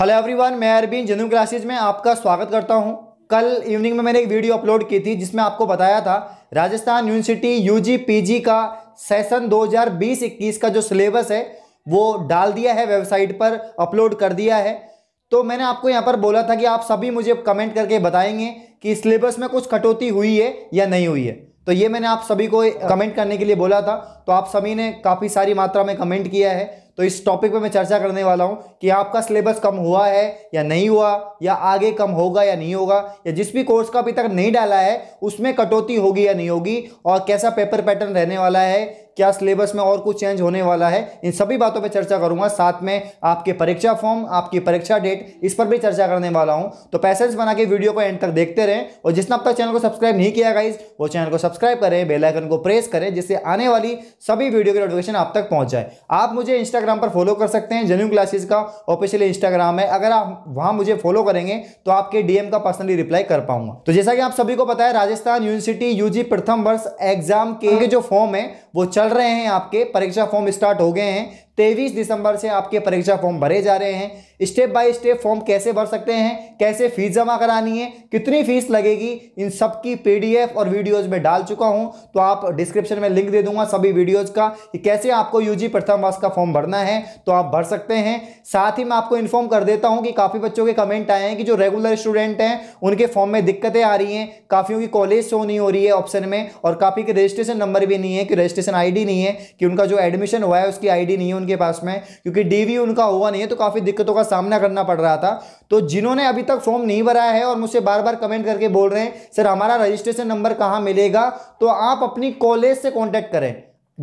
hello everyone मैं अरबीन जनू classes में आपका स्वागत करता हूं कल इवनिंग में मैंने एक वीडियो अपलोड की थी जिसमें आपको बताया था राजस्थान यूनिवर्सिटी यूजी पीजी का सेशन 2020-21 का जो सिलेबस है वो डाल दिया है वेबसाइट पर अपलोड कर दिया है तो मैंने आपको यहाँ पर बोला था कि आप सभी मुझे कमेंट करके बताएंगे कि सिलेबस में कुछ कटौती हुई है या नहीं हुई है तो ये मैंने आप सभी को कमेंट करने के लिए बोला था तो आप सभी ने काफ़ी सारी मात्रा में कमेंट किया है तो इस टॉपिक पे मैं चर्चा करने वाला हूँ कि आपका सिलेबस कम हुआ है या नहीं हुआ या आगे कम होगा या नहीं होगा या जिस भी कोर्स का अभी तक नहीं डाला है उसमें कटौती होगी या नहीं होगी और कैसा पेपर पैटर्न रहने वाला है क्या सिलेबस में और कुछ चेंज होने वाला है इन सभी बातों पर चर्चा करूंगा साथ में आपके परीक्षा फॉर्म आपकी परीक्षा डेट इस पर भी चर्चा करने वाला हूं तो पैसेज बना के वीडियो को एंड तक देखते रहें और जिसने अब तक चैनल को सब्सक्राइब नहीं किया गाइज वो चैनल को सब्सक्राइब करें बेलाइकन को प्रेस करें जिससे आने वाली सभी वीडियो के नोटिफिकेशन आप तक पहुंच जाए आप मुझे इंस्टाग्राम पर फॉलो कर सकते हैं जेन्यून क्लासेस का ऑफिशियल इंस्टाग्राम है अगर आप वहां मुझे फॉलो करेंगे तो आपके डीएम का पर्सनली रिप्लाई कर पाऊंगा तो जैसा कि आप सभी को पता है राजस्थान यूनिवर्सिटी यूजी प्रथम वर्ष एग्जाम के जो फॉर्म है वो चल रहे हैं आपके परीक्षा फॉर्म स्टार्ट हो गए हैं तेईस दिसंबर से आपके परीक्षा फॉर्म भरे जा रहे हैं स्टेप बाय स्टेप फॉर्म कैसे भर सकते हैं कैसे फीस जमा करानी है कितनी फीस लगेगी इन सब की पीडीएफ और वीडियोस में डाल चुका हूं तो आप डिस्क्रिप्शन में लिंक दे दूंगा सभी वीडियोस का कि कैसे आपको यूजी प्रथम वर्ष का फॉर्म भरना है तो आप भर सकते हैं साथ ही मैं आपको इन्फॉर्म कर देता हूँ कि काफ़ी बच्चों के कमेंट आए हैं कि जो रेगुलर स्टूडेंट हैं उनके फॉर्म में दिक्कतें आ रही हैं काफ़ियों की कॉलेज शो नहीं हो रही है ऑप्शन में और काफ़ी के रजिस्ट्रेशन नंबर भी नहीं है कि रजिस्ट्रेशन आई नहीं है कि उनका जो एडमिशन हुआ है उसकी आई नहीं है उनके पास में क्योंकि डीवी उनका हुआ नहीं है तो काफ़ी दिक्कतों का सामना करना पड़ रहा था तो जिन्होंने अभी तक फॉर्म नहीं भराया है और मुझसे बार बार कमेंट करके बोल रहे हैं सर हमारा रजिस्ट्रेशन नंबर कहाँ मिलेगा तो आप अपनी कॉलेज से कॉन्टैक्ट करें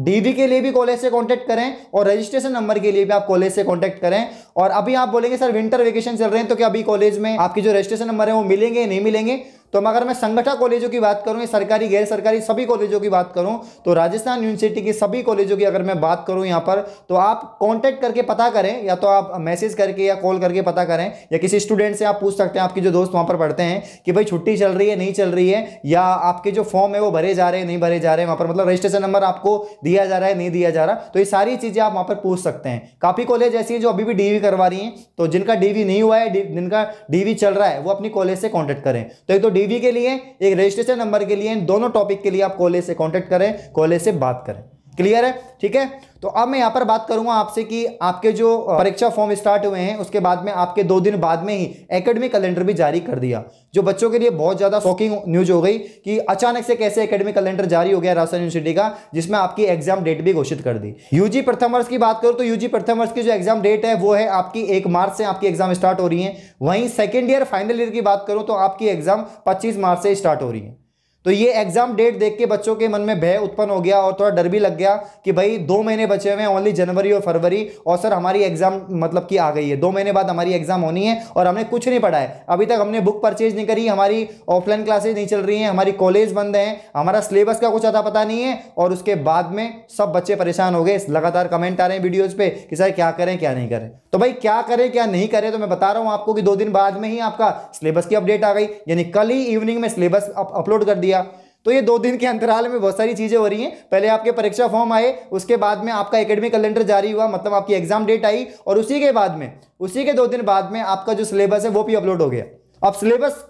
डीवी के लिए भी कॉलेज से कांटेक्ट करें और रजिस्ट्रेशन नंबर के लिए भी आप कॉलेज से कांटेक्ट करें और अभी आप बोलेंगे सर विंटर वेकेशन चल रहे हैं तो क्या अभी कॉलेज में आपकी जो रजिस्ट्रेशन नंबर है वो मिलेंगे नहीं मिलेंगे तो अगर मैं संगठा कॉलेजों की बात करूँ या सरकारी गैर सरकारी सभी कॉलेजों की बात करूँ तो राजस्थान यूनिवर्सिटी के सभी कॉलेजों की अगर मैं बात करूँ यहाँ पर तो आप कॉन्टैक्ट करके पता करें या तो आप मैसेज करके या कॉल करके पता करें या किसी स्टूडेंट से आप पूछ सकते हैं आपके जो दोस्त वहाँ पर पढ़ते हैं कि भाई छुट्टी चल रही है नहीं चल रही है या आपके जो फॉर्म है वो भरे जा रहे हैं नहीं भरे जा रहे हैं वहाँ पर मतलब रजिस्ट्रेशन नंबर आपको दिया जा रहा है नहीं दिया जा रहा तो ये सारी चीज़ें आप वहाँ पर पूछ सकते हैं काफ़ी कॉलेज ऐसी है जो अभी भी डीवी करवा रही हैं तो जिनका डीवी नहीं हुआ है जिनका डीवी चल रहा है वो अपनी कॉलेज से कॉन्टैक्ट करें तो एक तो डी बीवी के लिए एक रजिस्ट्रेशन नंबर के लिए इन दोनों टॉपिक के लिए आप कॉलेज से कॉन्टेक्ट करें कॉलेज से बात करें क्लियर है ठीक है तो अब मैं यहाँ पर बात करूंगा आपसे कि आपके जो परीक्षा फॉर्म स्टार्ट हुए हैं उसके बाद में आपके दो दिन बाद में ही एकेडमिक कैलेंडर भी जारी कर दिया जो बच्चों के लिए बहुत ज़्यादा शॉकिंग न्यूज हो गई कि अचानक से कैसे एकेडमिक कैलेंडर जारी हो गया राजस्थान यूनिवर्सिटी का जिसमें आपकी एग्जाम डेट भी घोषित कर दी यूजी प्रथम वर्ष की बात करूँ तो यूजी प्रथम वर्ष की जो एग्जाम डेट है वो है आपकी एक मार्च से आपकी एग्जाम स्टार्ट हो रही है वहीं सेकेंड ईयर फाइनल ईयर की बात करूँ तो आपकी एग्जाम पच्चीस मार्च से स्टार्ट हो रही है तो ये एग्जाम डेट देख के बच्चों के मन में भय उत्पन्न हो गया और थोड़ा डर भी लग गया कि भाई दो महीने बचे हुए हैं ओनली जनवरी और फरवरी और सर हमारी एग्जाम मतलब कि आ गई है दो महीने बाद हमारी एग्जाम होनी है और हमने कुछ नहीं पढ़ा है अभी तक हमने बुक परचेज नहीं करी हमारी ऑफलाइन क्लासेज नहीं चल रही हैं हमारी कॉलेज बंद हैं हमारा सिलेबस का कुछ अता पता नहीं है और उसके बाद में सब बच्चे परेशान हो गए लगातार कमेंट आ रहे हैं वीडियोज पे कि सर क्या करें क्या नहीं करें तो भाई क्या करें क्या नहीं करें तो मैं बता रहा हूँ आपको कि दो दिन बाद में ही आपका सिलेबस की अपडेट आ गई यानी कल ही इवनिंग में सिलेबस अपलोड कर दिया दिया तो ये दो दिन के अंतराल में बहुत सारी चीज़ें हो रही हैं पहले आपके परीक्षा फॉर्म आए उसके बाद में आपका एकेडमिक कैलेंडर जारी हुआ मतलब आपकी एग्जाम डेट आई और उसी के बाद में उसी के दो दिन बाद में आपका जो सिलेबस है वो भी अपलोड हो गया अब सिलेबस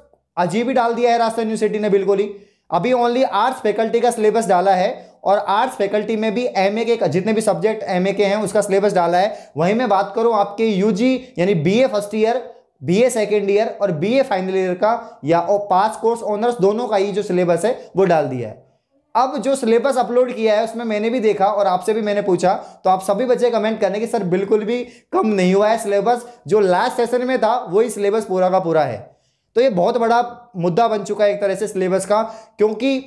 अजीब ही डाल दिया है राजस्थान यूनिवर्सिटी ने बिल्कुल ही अभी ओनली आर्ट्स फैकल्टी का सिलेबस डाला है और आर्ट्स फैकल्टी में भी एमए के जितने भी सब्जेक्ट एमए के हैं उसका सिलेबस डाला है वहीं मैं बात करूं आपके यूजी यानी BA first year B A second year और बी ए फाइनल ईयर का या और पास कोर्स ऑनर्स दोनों का ही जो सिलेबस है वो डाल दिया है अब जो सिलेबस अपलोड किया है उसमें मैंने भी देखा और आपसे भी मैंने पूछा तो आप सभी बच्चे कमेंट करने कि सर बिल्कुल भी कम नहीं हुआ है सिलेबस जो लास्ट सेशन में था वही सिलेबस पूरा का पूरा है तो ये बहुत बड़ा मुद्दा बन चुका है एक तरह से सिलेबस का क्योंकि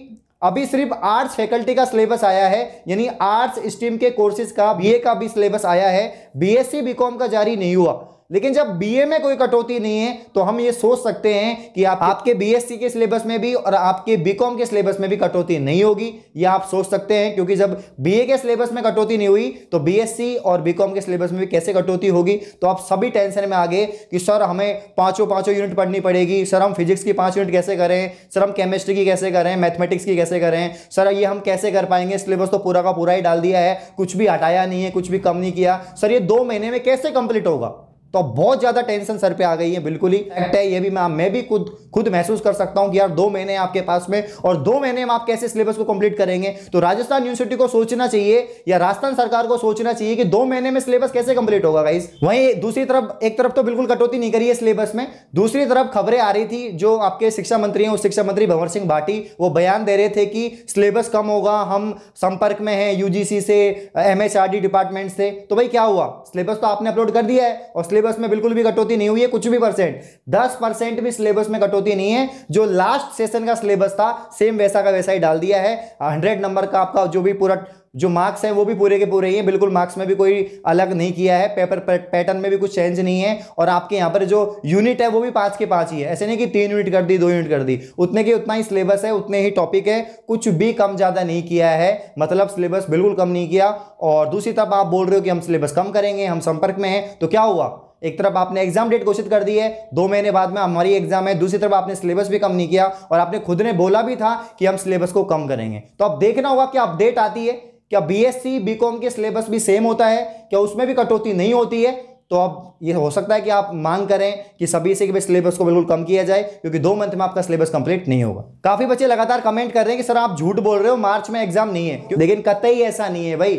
अभी सिर्फ आर्ट्स फैकल्टी का सिलेबस आया है यानी आर्ट्स स्ट्रीम के कोर्सेज का बीए का भी सिलेबस आया है बीएससी बीकॉम का जारी नहीं हुआ लेकिन जब बीए में कोई कटौती नहीं है तो हम ये सोच सकते हैं कि आप आपके बीएससी के सिलेबस में भी और आपके बीकॉम के सिलेबस में भी कटौती नहीं होगी ये आप सोच सकते हैं क्योंकि जब बीए के सिलेबस में कटौती नहीं हुई तो बीएससी और बीकॉम के सिलेबस में भी कैसे कटौती होगी तो आप सभी टेंशन में आ गए कि सर हमें पाँचों पाँचों यूनिट पढ़नी पड़ेगी सर हम फिजिक्स की पाँच यूनिट कैसे करें सर हम केमिस्ट्री की कैसे करें मैथमेटिक्स की कैसे करें सर ये हम कैसे कर पाएंगे सिलेबस तो पूरा का पूरा ही डाल दिया है कुछ भी हटाया नहीं है कुछ भी कम नहीं किया सर ये दो महीने में कैसे कंप्लीट होगा तो बहुत ज़्यादा टेंशन सर पे आ गई है बिल्कुल ही फैक्ट है ये भी मैं मैं भी खुद खुद महसूस कर सकता हूं कि यार दो महीने आपके पास में और दो महीने में आप कैसे सिलेबस को कंप्लीट करेंगे तो राजस्थान यूनिवर्सिटी को सोचना चाहिए या राजस्थान सरकार को सोचना चाहिए कि दो महीने में सिलेबस कैसे कंप्लीट होगा गाइस वहीं दूसरी तरफ एक तरफ तो बिल्कुल कटौती नहीं करी है सिलेबस में दूसरी तरफ खबरें आ रही थी जो आपके शिक्षा मंत्री हैं उस शिक्षा मंत्री भंवर सिंह भाटी वो बयान दे रहे थे कि सिलेबस कम होगा हम संपर्क में है यूजीसी से एमएचआरडी डिपार्टमेंट से तो भाई क्या हुआ सिलेबस तो आपने अपलोड कर दिया है और सिलेबस में बिल्कुल भी कटौती नहीं हुई है कुछ भी परसेंट दस परसेंट भी सिलेबस में कटौती नहीं है जो लास्ट सेशन का सिलेबस था सेम वैसा का वैसा ही डाल दिया है हंड्रेड नंबर का आपका जो भी पूरा जो मार्क्स है वो भी पूरे के पूरे ही है बिल्कुल मार्क्स में भी कोई अलग नहीं किया है पेपर पैटर्न में भी कुछ चेंज नहीं है और आपके यहाँ पर जो यूनिट है वो भी पांच के पांच ही है ऐसे नहीं कि तीन यूनिट कर दी दो यूनिट कर दी उतने के उतना ही सिलेबस है उतने ही टॉपिक है कुछ भी कम ज़्यादा नहीं किया है मतलब सिलेबस बिल्कुल कम नहीं किया और दूसरी तरफ आप बोल रहे हो कि हम सिलेबस कम करेंगे हम संपर्क में हैं तो क्या हुआ एक तरफ आपने एग्जाम डेट घोषित कर दी है दो महीने बाद में हमारी एग्जाम है दूसरी तरफ आपने सिलेबस भी कम नहीं किया और आपने खुद ने बोला भी था कि हम सिलेबस को कम करेंगे तो अब देखना होगा क्या अपडेट आती है क्या बीएससी बीकॉम के सिलेबस भी सेम होता है क्या उसमें भी कटौती नहीं होती है तो अब ये हो सकता है कि आप मांग करें कि सभी से कि सिलेबस को बिल्कुल कम किया जाए क्योंकि दो मंथ में आपका सिलेबस कंप्लीट नहीं होगा काफी बच्चे लगातार कमेंट कर रहे हैं कि सर आप झूठ बोल रहे हो मार्च में एग्जाम नहीं है लेकिन कतई ऐसा नहीं है भाई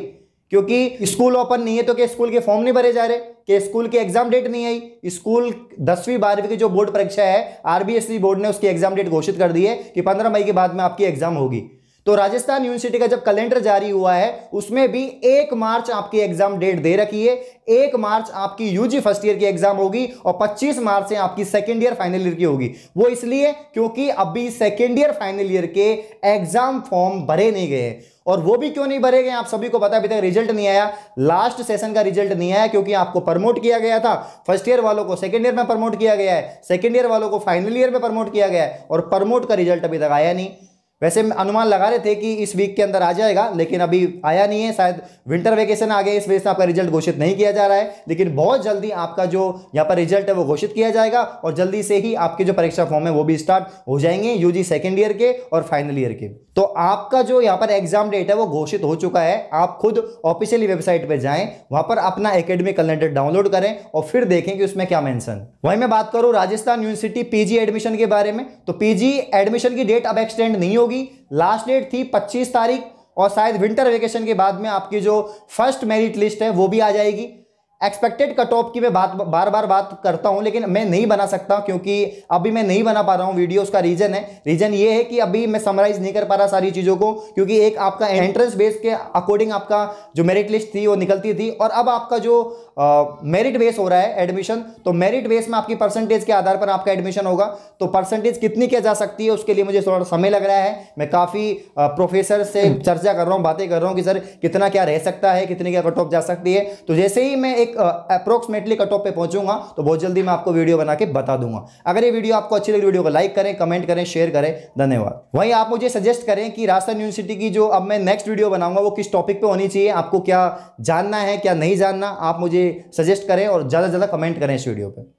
क्योंकि स्कूल ओपन नहीं है तो क्या स्कूल के फॉर्म नहीं भरे जा रहे कि स्कूल की एग्जाम डेट नहीं आई स्कूल दसवीं बारहवीं की जो बोर्ड परीक्षा है आरबीएसई बोर्ड ने उसकी एग्जाम डेट घोषित कर दी है कि पंद्रह मई के बाद में आपकी एग्जाम होगी तो राजस्थान यूनिवर्सिटी का जब कैलेंडर जारी हुआ है उसमें भी एक मार्च आपकी एग्जाम डेट दे रखी है एक मार्च आपकी यूजी फर्स्ट ईयर की एग्जाम होगी और 25 मार्च से आपकी सेकेंड ईयर फाइनल ईयर की होगी वो इसलिए क्योंकि अभी सेकेंड ईयर फाइनल ईयर के एग्जाम फॉर्म भरे नहीं गए और वो भी क्यों नहीं भरे गए आप सभी को पता अभी तक रिजल्ट नहीं आया लास्ट सेशन का रिजल्ट नहीं आया क्योंकि आपको प्रमोट किया गया था फर्स्ट ईयर वालों को सेकंड ईयर में प्रमोट किया गया है सेकंड ईयर वालों को फाइनल ईयर में प्रमोट किया गया है और प्रमोट का रिजल्ट अभी तक आया नहीं वैसे अनुमान लगा रहे थे कि इस वीक के अंदर आ जाएगा लेकिन अभी आया नहीं है शायद विंटर वेकेशन आ गए इस वजह से आपका रिजल्ट घोषित नहीं किया जा रहा है लेकिन बहुत जल्दी आपका जो यहाँ पर रिजल्ट है वो घोषित किया जाएगा और जल्दी से ही आपके जो परीक्षा फॉर्म है वो भी स्टार्ट हो जाएंगे यूजी सेकेंड ईयर के और फाइनल ईयर के तो आपका जो यहाँ पर एग्जाम डेट है वो घोषित हो चुका है आप खुद ऑफिशियली वेबसाइट पर जाएं वहाँ पर अपना एकेडमिक कैलेंडर डाउनलोड करें और फिर देखें कि उसमें क्या मैंसन वहीं मैं बात करूँ राजस्थान यूनिवर्सिटी पीजी एडमिशन के बारे में तो पीजी एडमिशन की डेट अब एक्सटेंड नहीं होगी होगी लास्ट डेट थी पच्चीस तारीख और शायद विंटर वेकेशन के बाद में आपकी जो फर्स्ट मेरिट लिस्ट है वो भी आ जाएगी एक्सपेक्टेड कट ऑफ की मैं बात बार बार बात करता हूं लेकिन मैं नहीं बना सकता क्योंकि अभी मैं नहीं बना पा रहा हूं वीडियो उसका रीजन है रीजन ये है कि अभी मैं समराइज नहीं कर पा रहा सारी चीज़ों को क्योंकि एक आपका एंट्रेंस बेस के अकॉर्डिंग आपका जो मेरिट लिस्ट थी वो निकलती थी और अब आपका जो मेरिट बेस हो रहा है एडमिशन तो मेरिट बेस में आपकी परसेंटेज के आधार पर आपका एडमिशन होगा तो परसेंटेज कितनी क्या जा सकती है उसके लिए मुझे थोड़ा समय लग रहा है मैं काफ़ी प्रोफेसर से चर्चा कर रहा हूँ बातें कर रहा हूँ कि सर कितना क्या रह सकता है कितनी क्या कट ऑफ जा सकती है तो जैसे ही मैं एक एक अप्रोक्सीमेटली कट ऑफ पे पहुंचूंगा तो बहुत जल्दी मैं आपको वीडियो बना के बता दूंगा अगर ये वीडियो आपको अच्छी लगी वीडियो को लाइक करें कमेंट करें शेयर करें धन्यवाद वहीं आप मुझे सजेस्ट करें कि राजस्थान यूनिवर्सिटी की जो अब मैं नेक्स्ट वीडियो बनाऊंगा वो किस टॉपिक पर होनी चाहिए आपको क्या जानना है क्या नहीं जानना आप मुझे सजेस्ट करें और ज़्यादा से ज़्यादा कमेंट करें इस वीडियो पर